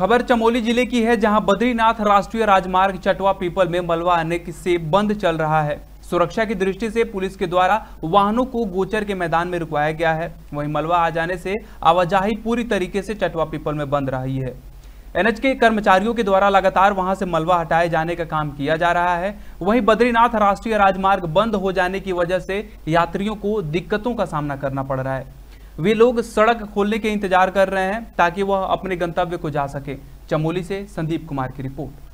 खबर चमोली जिले की है जहां बद्रीनाथ राष्ट्रीय राजमार्ग चटवा पीपल में मलवा आने से बंद चल रहा है सुरक्षा की दृष्टि से पुलिस के द्वारा वाहनों को गोचर के मैदान में रुकवाया गया है वहीं मलवा आ जाने से आवाजाही पूरी तरीके से चटवा पीपल में बंद रही है एनएच के कर्मचारियों के द्वारा लगातार वहां से मलबा हटाए जाने का काम किया जा रहा है वहीं बद्रीनाथ राष्ट्रीय राजमार्ग बंद हो जाने की वजह से यात्रियों को दिक्कतों का सामना करना पड़ रहा है वे लोग सड़क खोलने के इंतजार कर रहे हैं ताकि वह अपने गंतव्य को जा सके चमोली से संदीप कुमार की रिपोर्ट